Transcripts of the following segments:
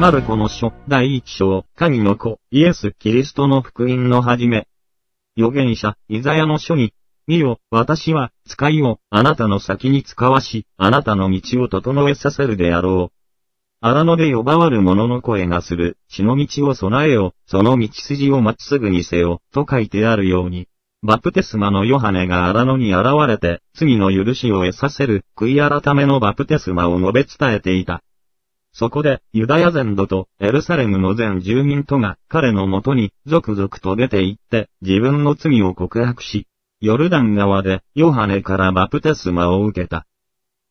マルコの書、第一章、神の子、イエス・キリストの福音の始め。預言者、イザヤの書に、見よ、私は、使いを、あなたの先に使わし、あなたの道を整えさせるであろう。荒野で呼ばわる者の声がする、血の道を備えよ、その道筋をまっすぐにせよ、と書いてあるように。バプテスマのヨハネが荒野に現れて、罪の許しを得させる、悔い改めのバプテスマを述べ伝えていた。そこで、ユダヤ全土とエルサレムの全住民とが彼のもとに続々と出て行って、自分の罪を告白し、ヨルダン川でヨハネからバプテスマを受けた。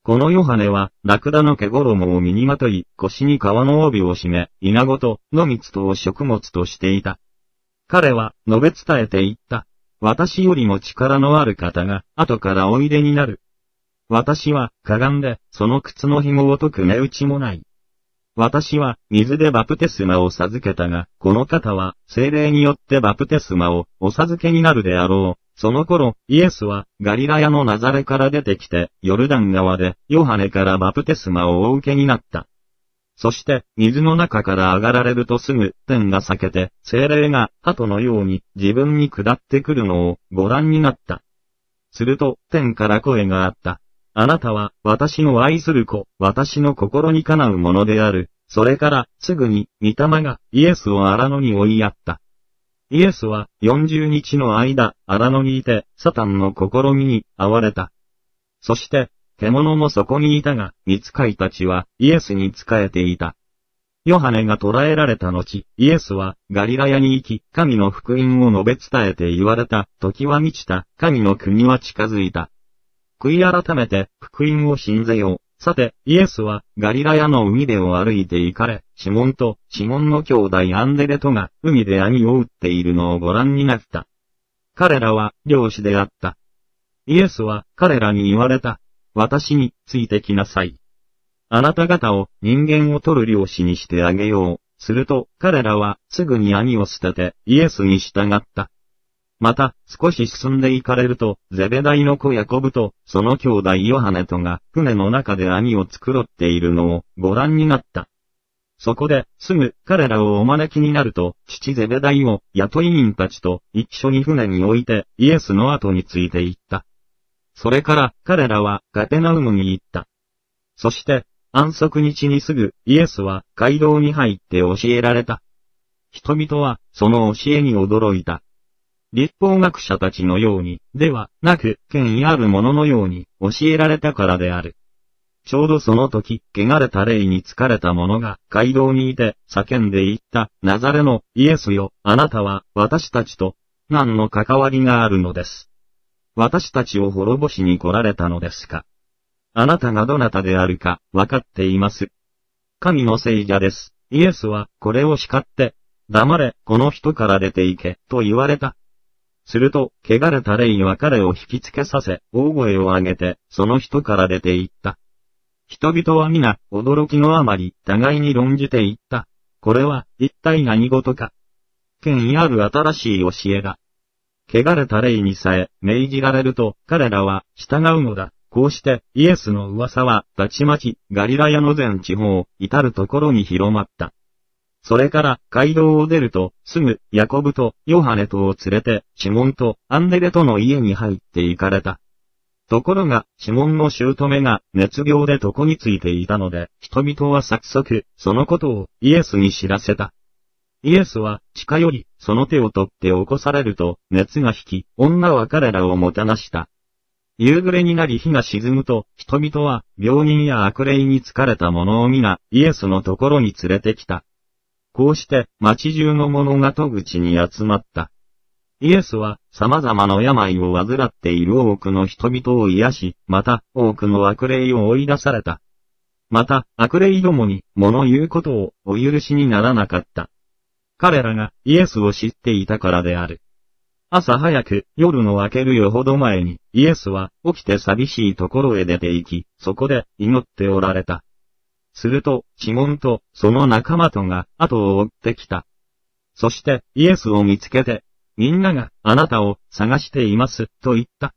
このヨハネは、ラクダの毛衣を身にまとい、腰に革の帯を締め、稲ごと、野蜜とを食物としていた。彼は、述べ伝えていった。私よりも力のある方が、後からおいでになる。私は、かがんで、その靴の紐を解く値打ちもない。私は水でバプテスマを授けたが、この方は精霊によってバプテスマをお授けになるであろう。その頃、イエスはガリラヤのナザレから出てきて、ヨルダン川でヨハネからバプテスマをお受けになった。そして、水の中から上がられるとすぐ、天が裂けて、精霊が、鳩のように、自分に下ってくるのを、ご覧になった。すると、天から声があった。あなたは、私の愛する子、私の心にかなうものである。それから、すぐに、御霊が、イエスを荒野に追いやった。イエスは、40日の間、荒野にいて、サタンの試みに、遭れた。そして、獣もそこにいたが、見つかいたちは、イエスに仕えていた。ヨハネが捕らえられた後、イエスは、ガリラヤに行き、神の福音を述べ伝えて言われた、時は満ちた、神の国は近づいた。悔い改めて、福音を信ぜよう。さて、イエスは、ガリラヤの海辺を歩いて行かれ、シモンと、シモンの兄弟アンデレトが、海で網を打っているのをご覧になった。彼らは、漁師であった。イエスは、彼らに言われた。私に、ついてきなさい。あなた方を、人間を取る漁師にしてあげよう。すると、彼らは、すぐに網を捨てて、イエスに従った。また、少し進んで行かれると、ゼベダイの子ヤコブと、その兄弟ヨハネとが、船の中で網を繕っているのを、ご覧になった。そこで、すぐ、彼らをお招きになると、父ゼベダイを、雇い人たちと、一緒に船に置いて、イエスの後について行った。それから、彼らは、ガテナウムに行った。そして、安息日にすぐ、イエスは、街道に入って教えられた。人々は、その教えに驚いた。立法学者たちのように、ではなく、権威ある者のように、教えられたからである。ちょうどその時、汚れた霊に疲れた者が、街道にいて、叫んで言った、ナザレの、イエスよ、あなたは、私たちと、何の関わりがあるのです。私たちを滅ぼしに来られたのですか。あなたがどなたであるか、わかっています。神の聖者です。イエスは、これを叱って、黙れ、この人から出て行け、と言われた。すると、汚れたレイは彼を引きつけさせ、大声を上げて、その人から出て行った。人々は皆、驚きのあまり、互いに論じて言った。これは、一体何事か。権威ある新しい教えだ。汚れた霊にさえ、命じられると、彼らは、従うのだ。こうして、イエスの噂は、たちまち、ガリラヤの全地方、至るところに広まった。それから、街道を出ると、すぐ、ヤコブと、ヨハネとを連れて、シモンと、アンデレとの家に入って行かれた。ところが、指紋の姑が熱病で床についていたので、人々は早速、そのことをイエスに知らせた。イエスは、近寄り、その手を取って起こされると、熱が引き、女は彼らをもたらした。夕暮れになり日が沈むと、人々は、病人や悪霊に疲れた者を皆、イエスのところに連れてきた。こうして町中の者が戸口に集まった。イエスは様々な病を患っている多くの人々を癒し、また多くの悪霊を追い出された。また悪霊どもに物言うことをお許しにならなかった。彼らがイエスを知っていたからである。朝早く夜の明けるよほど前にイエスは起きて寂しいところへ出て行き、そこで祈っておられた。すると、シモンと、その仲間とが、後を追ってきた。そして、イエスを見つけて、みんなが、あなたを、探しています、と言った。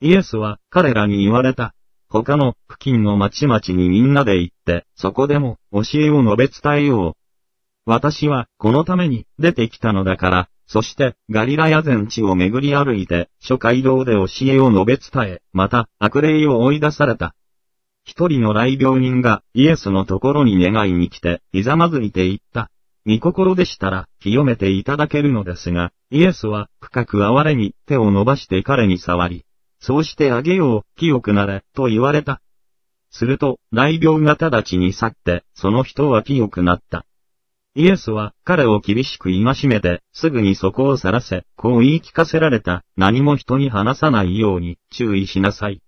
イエスは、彼らに言われた。他の、付近の町々にみんなで行って、そこでも、教えを述べ伝えよう。私は、このために、出てきたのだから、そして、ガリラヤ全地を巡り歩いて、諸街道で教えを述べ伝え、また、悪霊を追い出された。一人の来病人がイエスのところに願いに来て、ひざまずいて言った。御心でしたら、清めていただけるのですが、イエスは、深く哀れに手を伸ばして彼に触り、そうしてあげよう、清くなれ、と言われた。すると、来病が直ちに去って、その人は清くなった。イエスは彼を厳しく戒めて、すぐにそこを去らせ、こう言い聞かせられた、何も人に話さないように注意しなさい。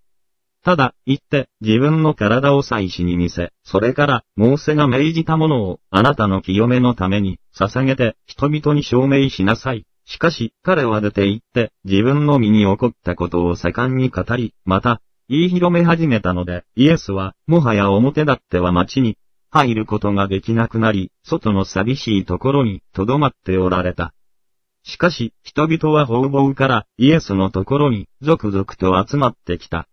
ただ、言って、自分の体を祭祀に見せ、それから、モーセが命じたものを、あなたの清めのために、捧げて、人々に証明しなさい。しかし、彼は出て行って、自分の身に起こったことを盛んに語り、また、言い広め始めたので、イエスは、もはや表立っては町に、入ることができなくなり、外の寂しいところに留まっておられた。しかし、人々は方々からイエスのところに続々と集まってきた。